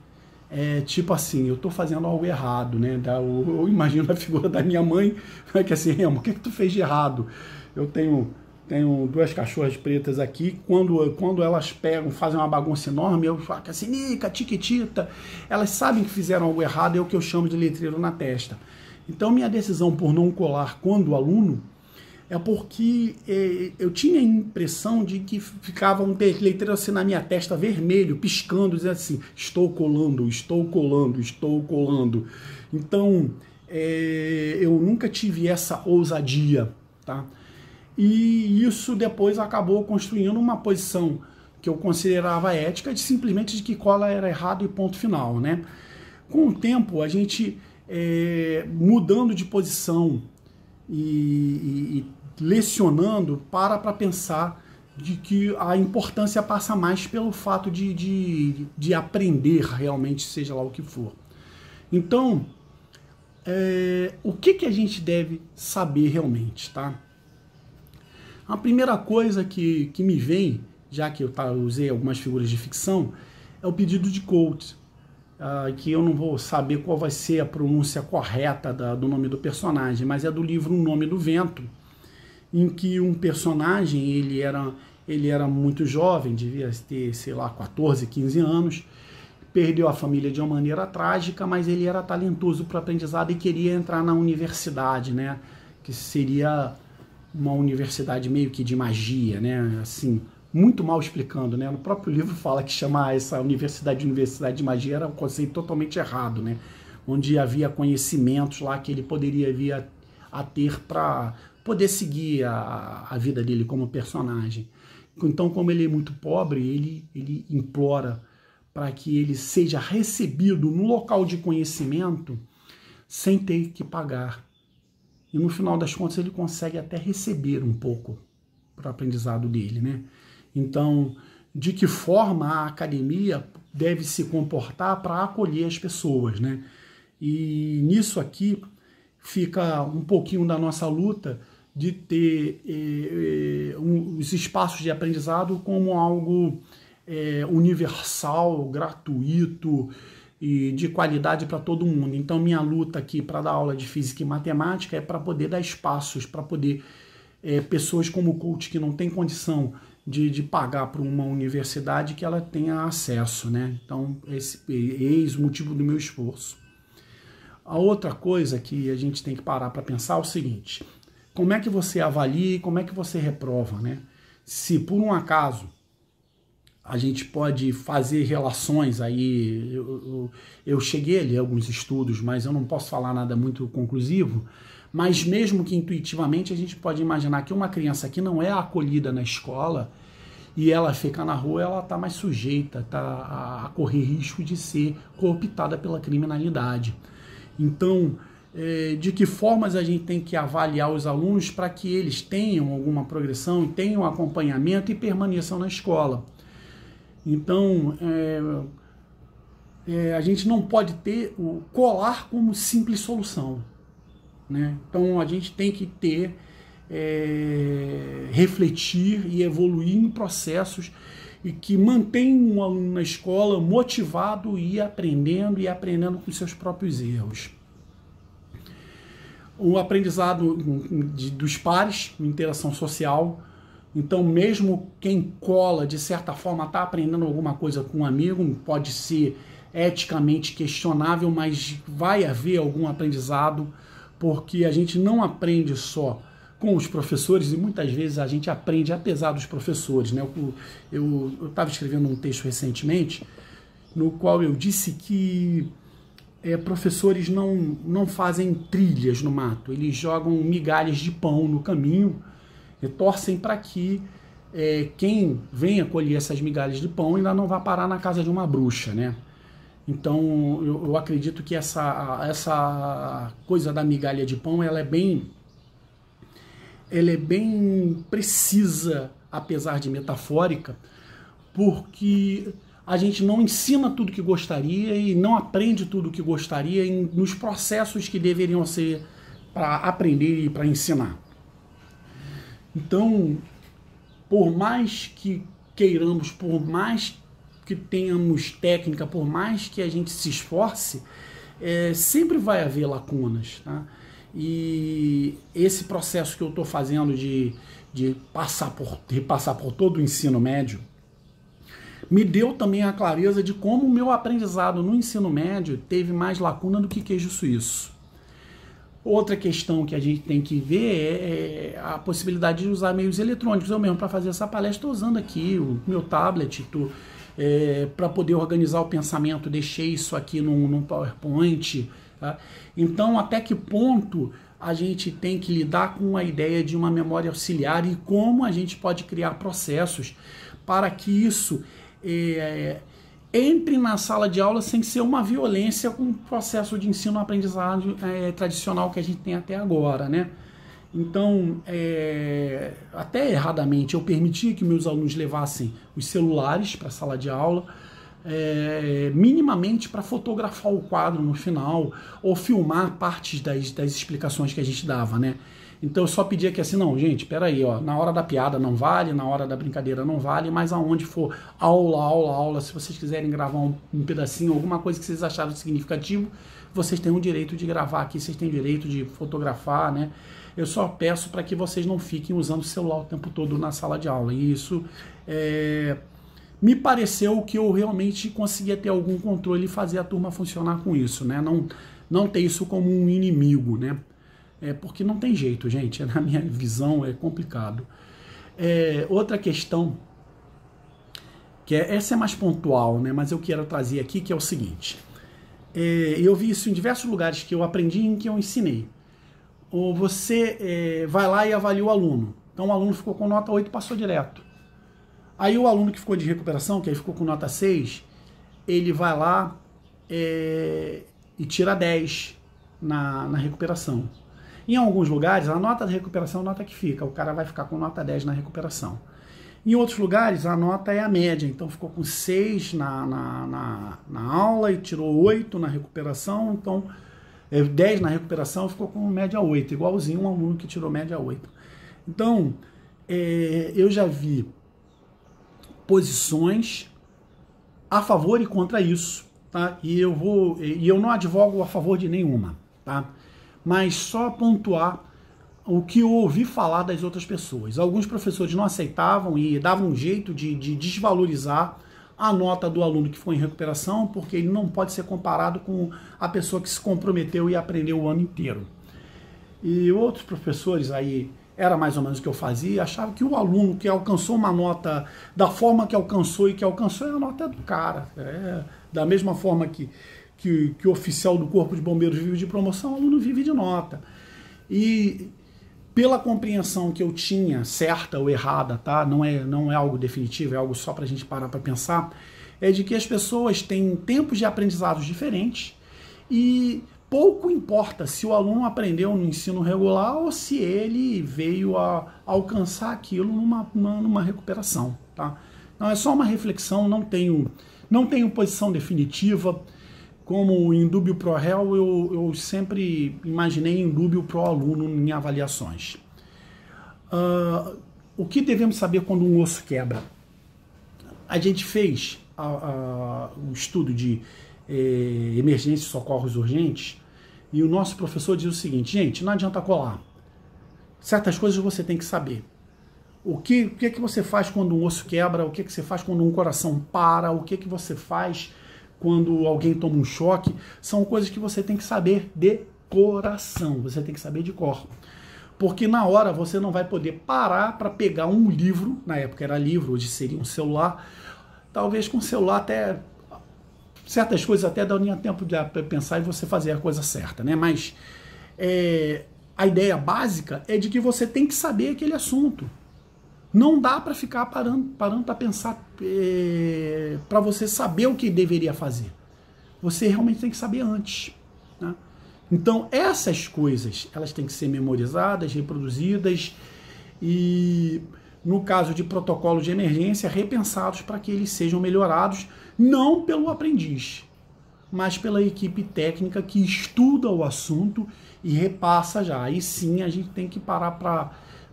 É tipo assim, eu tô fazendo algo errado, né? Eu, imagino a figura da minha mãe, que assim, o que, que tu fez de errado? Eu tenho tenho duas cachorras pretas aqui. Quando, quando elas pegam, fazem uma bagunça enorme, eu falo, nica tiquitita. Elas sabem que fizeram algo errado, é o que eu chamo de letreiro na testa. Então, minha decisão por não colar quando aluno é porque é, eu tinha a impressão de que ficava um letreiro assim na minha testa vermelho, piscando, dizendo assim: estou colando, estou colando, estou colando. Então, é, eu nunca tive essa ousadia, tá? e isso depois acabou construindo uma posição que eu considerava ética de simplesmente de que cola era errado e ponto final, né? Com o tempo, a gente é, mudando de posição e, e, e lecionando para para pensar de que a importância passa mais pelo fato de, de, de aprender realmente, seja lá o que for. Então, é, o que, que a gente deve saber realmente, tá? A primeira coisa que, que me vem, já que eu tá, usei algumas figuras de ficção, é o pedido de Colt, uh, ah, que eu não vou saber qual vai ser a pronúncia correta da, do nome do personagem, mas é do livro O Nome do Vento, em que um personagem, ele era, ele era muito jovem, devia ter, sei lá, 14, 15 anos, perdeu a família de uma maneira trágica, mas ele era talentoso para aprendizado e queria entrar na universidade, né? Que seria uma universidade meio que de magia, né? Assim, muito mal explicando, né? No próprio livro fala que chamar essa universidade de universidade de magia era um conceito totalmente errado, né? Onde havia conhecimentos lá que ele poderia vir a, ter para poder seguir a, a vida dele como personagem. Então, como ele é muito pobre, ele, ele implora para que ele seja recebido no local de conhecimento sem ter que pagar e no final das contas ele consegue até receber um pouco para o aprendizado dele, né? Então, de que forma a academia deve se comportar para acolher as pessoas, né? E nisso aqui fica um pouquinho da nossa luta de ter eh, eh um, os espaços de aprendizado como algo eh, universal, gratuito, e de qualidade para todo mundo. Então, minha luta aqui para dar aula de física e matemática é para poder dar espaços, para poder é, pessoas como o coach que não tem condição de, de pagar para uma universidade que ela tenha acesso, né? Então, esse, é o motivo do meu esforço. A outra coisa que a gente tem que parar para pensar é o seguinte: como é que você avalia e como é que você reprova, né? Se por um acaso a gente pode fazer relações aí. Eu, eu, eu, cheguei a ler alguns estudos, mas eu não posso falar nada muito conclusivo. Mas mesmo que intuitivamente a gente pode imaginar que uma criança que não é acolhida na escola e ela fica na rua, ela está mais sujeita tá, a, correr risco de ser cooptada pela criminalidade. Então, é, de que formas a gente tem que avaliar os alunos para que eles tenham alguma progressão, tenham acompanhamento e permaneçam na escola. Então, é, é, a gente não pode ter o colar como simples solução. Né? Então, a gente tem que ter, é, refletir e evoluir em processos e que mantém um aluno na escola motivado e aprendendo e aprendendo com seus próprios erros. O aprendizado de, dos pares, interação social, então, mesmo quem cola, de certa forma, está aprendendo alguma coisa com um amigo, pode ser eticamente questionável, mas vai haver algum aprendizado, porque a gente não aprende só com os professores e muitas vezes a gente aprende apesar dos professores. Né? Eu estava escrevendo um texto recentemente no qual eu disse que é, professores não, não fazem trilhas no mato, eles jogam migalhas de pão no caminho e torcem para que é, quem venha colher essas migalhas de pão ainda não vá parar na casa de uma bruxa, né? Então eu, eu acredito que essa, essa coisa da migalha de pão ela é bem ela é bem precisa, apesar de metafórica, porque a gente não ensina tudo que gostaria e não aprende tudo que gostaria em, nos processos que deveriam ser para aprender e para ensinar. Então, por mais que queiramos, por mais que tenhamos técnica, por mais que a gente se esforce, é, sempre vai haver lacunas. Tá? E esse processo que eu estou fazendo de, de passar por, repassar por todo o ensino médio me deu também a clareza de como o meu aprendizado no ensino médio teve mais lacuna do que queijo suíço. Outra questão que a gente tem que ver é, é a possibilidade de usar meios eletrônicos. Eu mesmo, para fazer essa palestra, estou usando aqui o meu tablet, é, para poder organizar o pensamento, deixei isso aqui num, num PowerPoint. Tá? Então, até que ponto a gente tem que lidar com a ideia de uma memória auxiliar e como a gente pode criar processos para que isso é, entre na sala de aula sem ser uma violência com o processo de ensino-aprendizagem eh, é, tradicional que a gente tem até agora, né? Então, é, até erradamente, eu permitia que meus alunos levassem os celulares para a sala de aula, é, minimamente para fotografar o quadro no final ou filmar partes das, das explicações que a gente dava, né? Então eu só pedia que assim, não, gente, peraí, ó, na hora da piada não vale, na hora da brincadeira não vale, mas aonde for aula, aula, aula, se vocês quiserem gravar um, um pedacinho, alguma coisa que vocês acharam significativo, vocês têm o direito de gravar aqui, vocês têm o direito de fotografar, né? Eu só peço para que vocês não fiquem usando o celular o tempo todo na sala de aula. E isso é, me pareceu que eu realmente conseguia ter algum controle e fazer a turma funcionar com isso, né? Não, não ter isso como um inimigo, né? é, porque não tem jeito, gente. É, na minha visão é complicado. É, outra questão que é, essa é mais pontual, né? Mas eu quero trazer aqui que é o seguinte. É, eu vi isso em diversos lugares que eu aprendi e que eu ensinei. Ou você é, vai lá e avalia o aluno. Então o aluno ficou com nota 8 passou direto. Aí o aluno que ficou de recuperação, que aí ficou com nota 6, ele vai lá é, e tira 10 na, na recuperação. Em alguns lugares, a nota de recuperação é a nota que fica. O cara vai ficar com nota 10 na recuperação. Em outros lugares, a nota é a média. Então, ficou com 6 na, na, na, na aula e tirou 8 na recuperação. Então, 10 é, na recuperação ficou com média 8, igualzinho um aluno que tirou média 8. Então, é, eu já vi posições a favor e contra isso, tá? E eu vou e eu não advogo a favor de nenhuma, tá? mas só pontuar o que eu ouvi falar das outras pessoas. Alguns professores não aceitavam e davam um jeito de, de desvalorizar a nota do aluno que foi em recuperação, porque ele não pode ser comparado com a pessoa que se comprometeu e aprendeu o ano inteiro. E outros professores aí, era mais ou menos o que eu fazia, achava que o aluno que alcançou uma nota da forma que alcançou e que alcançou, é a nota do cara. É, da mesma forma que que, que o oficial do Corpo de Bombeiros vive de promoção, o aluno vive de nota. E pela compreensão que eu tinha, certa ou errada, tá? Não é, não é algo definitivo, é algo só para a gente parar para pensar, é de que as pessoas têm tempos de aprendizados diferentes e pouco importa se o aluno aprendeu no ensino regular ou se ele veio a alcançar aquilo numa, numa recuperação, tá? Não é só uma reflexão, não tenho, não tenho posição definitiva, como o indúbio pro réu, eu, eu sempre imaginei indúbio pro aluno em avaliações. Uh, o que devemos saber quando um osso quebra? A gente fez o um estudo de eh, emergência e socorros urgentes e o nosso professor diz o seguinte, gente, não adianta colar. Certas coisas você tem que saber. O que, o que é que você faz quando um osso quebra? O que é que você faz quando um coração para? O que é que você faz quando alguém toma um choque, são coisas que você tem que saber de coração, você tem que saber de cor. Porque na hora você não vai poder parar para pegar um livro, na época era livro, hoje seria um celular, talvez com o celular até certas coisas até daria tempo de ah, pensar e você fazer a coisa certa, né? Mas é, a ideia básica é de que você tem que saber aquele assunto. Não dá para ficar parando parando para pensar é, eh, para você saber o que deveria fazer. Você realmente tem que saber antes. Né? Então essas coisas elas têm que ser memorizadas, reproduzidas e no caso de protocolos de emergência repensados para que eles sejam melhorados não pelo aprendiz, mas pela equipe técnica que estuda o assunto e repassa já. Aí sim a gente tem que parar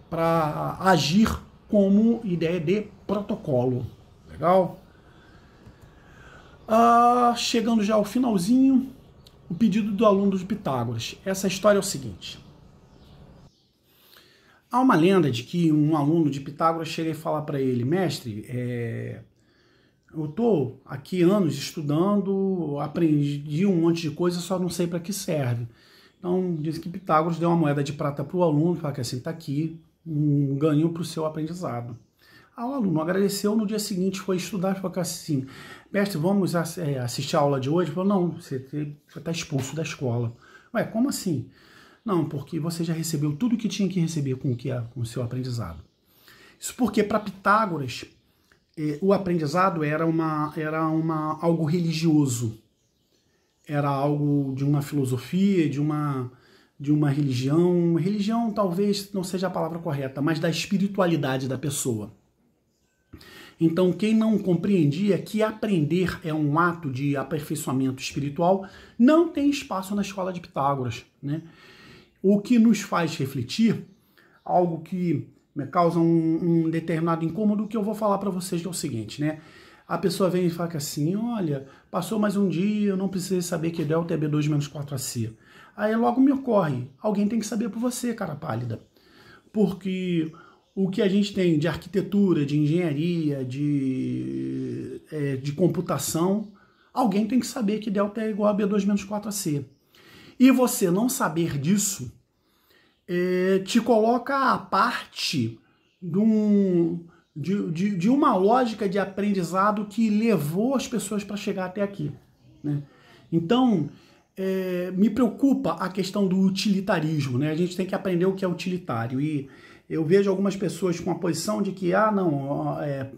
para agir como ideia de protocolo. Legal? Ah, chegando já ao finalzinho, o pedido do aluno de Pitágoras. Essa história é o seguinte. Há uma lenda de que um aluno de Pitágoras chega e fala para ele, mestre, é... eu tô aqui anos estudando, aprendi um monte de coisa, só não sei para que serve. Então diz que Pitágoras deu uma moeda de prata para o aluno, fala que assim, tá aqui, um ganho para o seu aprendizado. Ah, o aluno agradeceu, no dia seguinte foi estudar e falou assim, mestre, vamos é, assistir a aula de hoje? Ele falou, não, você está expulso da escola. Ué, como assim? Não, porque você já recebeu tudo o que tinha que receber com o, que é, com o seu aprendizado. Isso porque para Pitágoras, eh, o aprendizado era, uma, era uma, algo religioso, era algo de uma filosofia, de uma, de uma religião. Religião talvez não seja a palavra correta, mas da espiritualidade da pessoa. Então, quem não compreendia é que aprender é um ato de aperfeiçoamento espiritual não tem espaço na escola de Pitágoras. Né? O que nos faz refletir, algo que me causa um, um determinado incômodo, que eu vou falar para vocês, que é o seguinte, né? A pessoa vem e fala assim, olha, passou mais um dia, eu não precisei saber que delta é B2 menos 4AC. Aí logo me ocorre, alguém tem que saber por você, cara pálida. Porque o que a gente tem de arquitetura, de engenharia, de, é, de computação, alguém tem que saber que delta é igual a B2 menos 4AC. E você não saber disso é, te coloca a parte de, um, de, de, de uma lógica de aprendizado que levou as pessoas para chegar até aqui. Né? Então, é, me preocupa a questão do utilitarismo, né? A gente tem que aprender o que é utilitário. E eu vejo algumas pessoas com a posição de que, ah, não, é,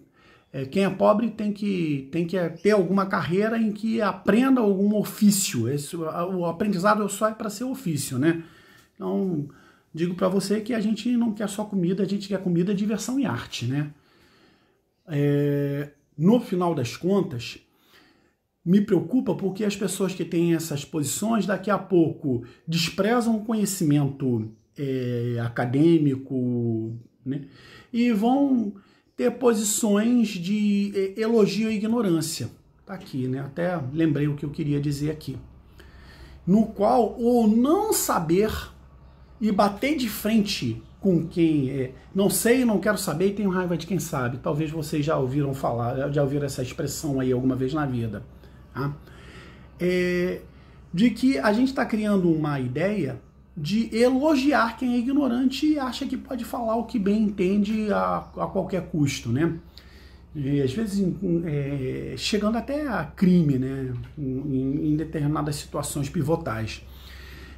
é, quem é pobre tem que, tem que ter alguma carreira em que aprenda algum ofício. Esse, o aprendizado só é para ser ofício, né? Então, digo para você que a gente não quer só comida, a gente quer comida, diversão e arte, né? É, no final das contas, me preocupa porque as pessoas que têm essas posições daqui a pouco desprezam o conhecimento é, acadêmico né? e vão ter posições de é, elogio à ignorância. Tá aqui, né? Até lembrei o que eu queria dizer aqui. No qual o não saber e bater de frente com quem é, não sei, não quero saber e tenho raiva de quem sabe. Talvez vocês já ouviram falar, já ouviram essa expressão aí alguma vez na vida. Tá? É, de que a gente está criando uma ideia de elogiar quem é ignorante e acha que pode falar o que bem entende a, a qualquer custo, né? E às vezes é, chegando até a crime, né? Em, em determinadas situações pivotais.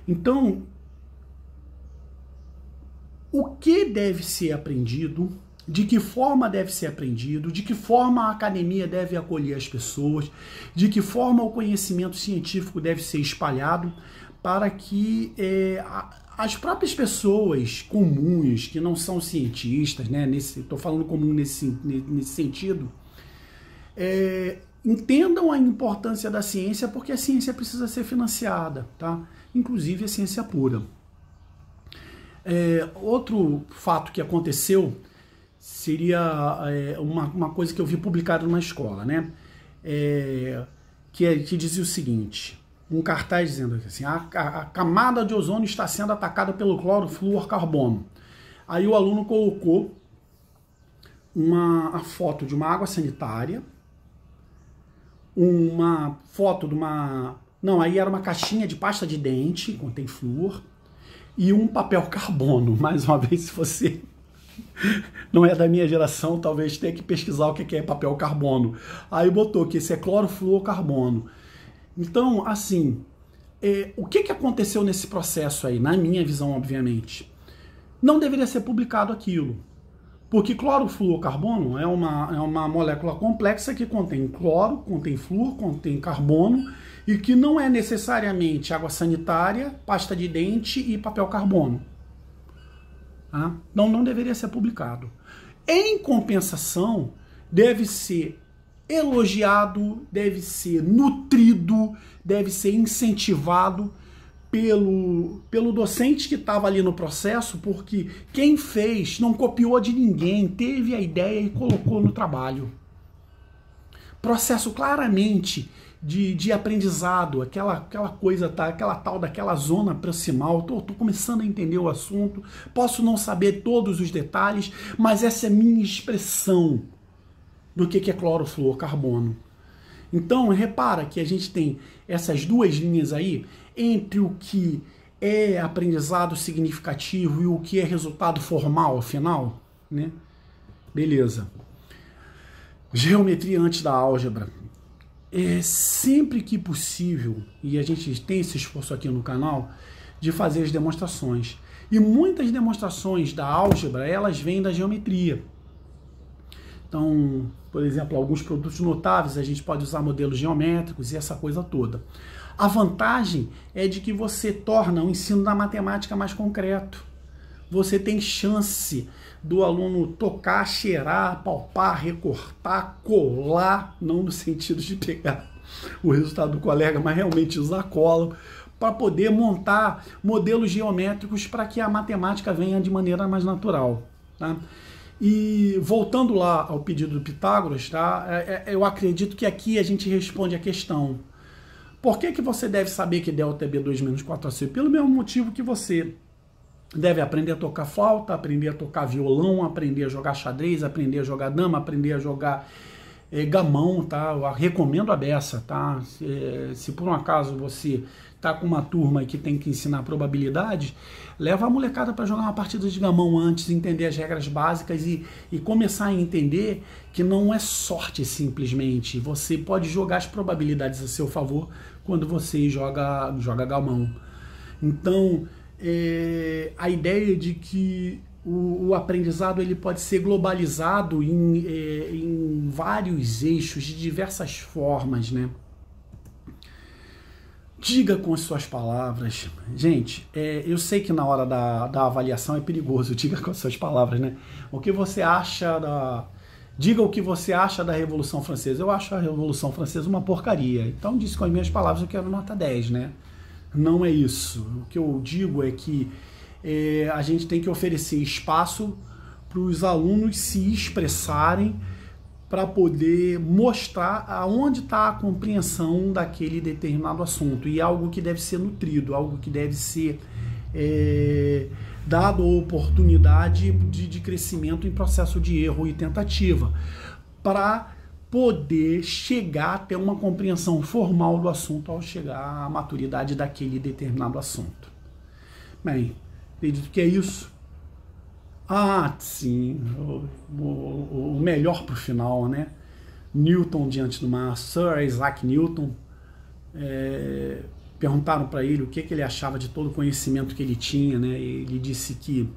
Então, o que deve ser aprendido de que forma deve ser aprendido, de que forma a academia deve acolher as pessoas, de que forma o conhecimento científico deve ser espalhado para que é, as próprias pessoas comuns, que não são cientistas, né? Estou falando comum nesse, nesse sentido, é, entendam a importância da ciência, porque a ciência precisa ser financiada, tá? Inclusive a ciência pura. É, outro fato que aconteceu seria é, uma, uma coisa que eu vi publicada numa escola, né? É, que, é, que dizia o seguinte: um cartaz dizendo assim, a, a, a camada de ozônio está sendo atacada pelo clorofluorcarbono. Aí o aluno colocou uma a foto de uma água sanitária, uma foto de uma. Não, aí era uma caixinha de pasta de dente, contém flúor, e um papel carbono. Mais uma vez, se você não é da minha geração, talvez tenha que pesquisar o que é papel carbono. Aí botou que esse é clorofluorcarbono. Então, assim, é, o que, que aconteceu nesse processo aí, na minha visão, obviamente? Não deveria ser publicado aquilo. Porque clorofluorcarbono é uma, é uma molécula complexa que contém cloro, contém flúor, contém carbono e que não é necessariamente água sanitária, pasta de dente e papel carbono. Tá? Não, não deveria ser publicado. Em compensação, deve ser elogiado, deve ser nutrido, deve ser incentivado pelo, pelo docente que estava ali no processo, porque quem fez não copiou de ninguém, teve a ideia e colocou no trabalho. Processo claramente de, de aprendizado, aquela, aquela coisa, tá, aquela tal daquela zona proximal. Tô, tô começando a entender o assunto, posso não saber todos os detalhes, mas essa é minha expressão do que, que é clorofluorcarbono. Então, repara que a gente tem essas duas linhas aí entre o que é aprendizado significativo e o que é resultado formal, afinal né? Beleza. Geometria antes da álgebra é, sempre que possível, e a gente tem esse esforço aqui no canal, de fazer as demonstrações. E muitas demonstrações da álgebra, elas vêm da geometria. Então, por exemplo, alguns produtos notáveis, a gente pode usar modelos geométricos e essa coisa toda. A vantagem é de que você torna o ensino da matemática mais concreto você tem chance do aluno tocar, cheirar, palpar, recortar, colar, não no sentido de pegar o resultado do colega, mas realmente usar cola para poder montar modelos geométricos para que a matemática venha de maneira mais natural. Tá? E voltando lá ao pedido do Pitágoras, tá? É, é, eu acredito que aqui a gente responde a questão. Por que, que você deve saber que delta é B2 menos 4AC? Pelo mesmo motivo que você deve aprender a tocar flauta, aprender a tocar violão, aprender a jogar xadrez, aprender a jogar dama, aprender a jogar é, gamão, tá? Eu recomendo a beça, tá? Se, eh, se por um acaso você tá com uma turma que tem que ensinar probabilidade, leva a molecada para jogar uma partida de gamão antes, entender as regras básicas e, e começar a entender que não é sorte simplesmente. Você pode jogar as probabilidades a seu favor quando você joga, joga gamão. Então, é, a ideia de que o, o, aprendizado ele pode ser globalizado em, é, em vários eixos, de diversas formas, né? Diga com as suas palavras. Gente, é, eu sei que na hora da, da avaliação é perigoso, diga com as suas palavras, né? O que você acha da. Diga o que você acha da Revolução Francesa. Eu acho a Revolução Francesa uma porcaria. Então disse com as minhas palavras eu quero nota 10, né? não é isso. O que eu digo é que é, a gente tem que oferecer espaço para os alunos se expressarem para poder mostrar aonde está a compreensão daquele determinado assunto e é algo que deve ser nutrido, algo que deve ser é, dado oportunidade de, de crescimento em processo de erro e tentativa para poder chegar até uma compreensão formal do assunto ao chegar à maturidade daquele determinado assunto. Bem, acredito que é isso. Ah, sim, o, o, o melhor para o final, né? Newton diante do mar, Sir Isaac Newton, é, perguntaram para ele o que, que ele achava de todo o conhecimento que ele tinha, né? Ele disse que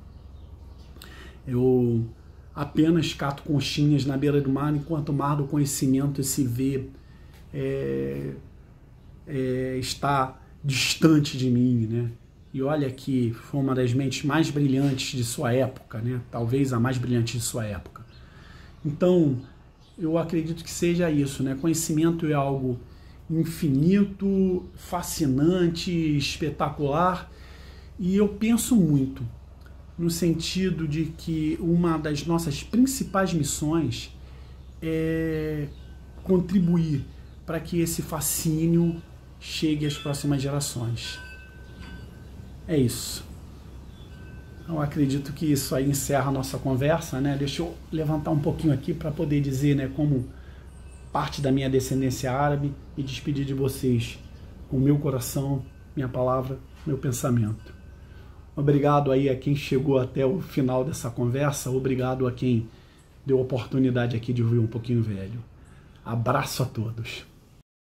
eu apenas cato conchinhas na beira do mar, enquanto o mar do conhecimento se vê é, é, está distante de mim, né? E olha que foi uma das mentes mais brilhantes de sua época, né? Talvez a mais brilhante de sua época. Então, eu acredito que seja isso, né? Conhecimento é algo infinito, fascinante, espetacular, e eu penso muito no sentido de que uma das nossas principais missões é contribuir para que esse fascínio chegue às próximas gerações. É isso. Eu então, acredito que isso aí encerra a nossa conversa, né? Deixa eu levantar um pouquinho aqui para poder dizer, né, como parte da minha descendência árabe e despedir de vocês com meu coração, minha palavra, meu pensamento. Obrigado aí a quem chegou até o final dessa conversa, obrigado a quem deu oportunidade aqui de ouvir um pouquinho velho. Abraço a todos.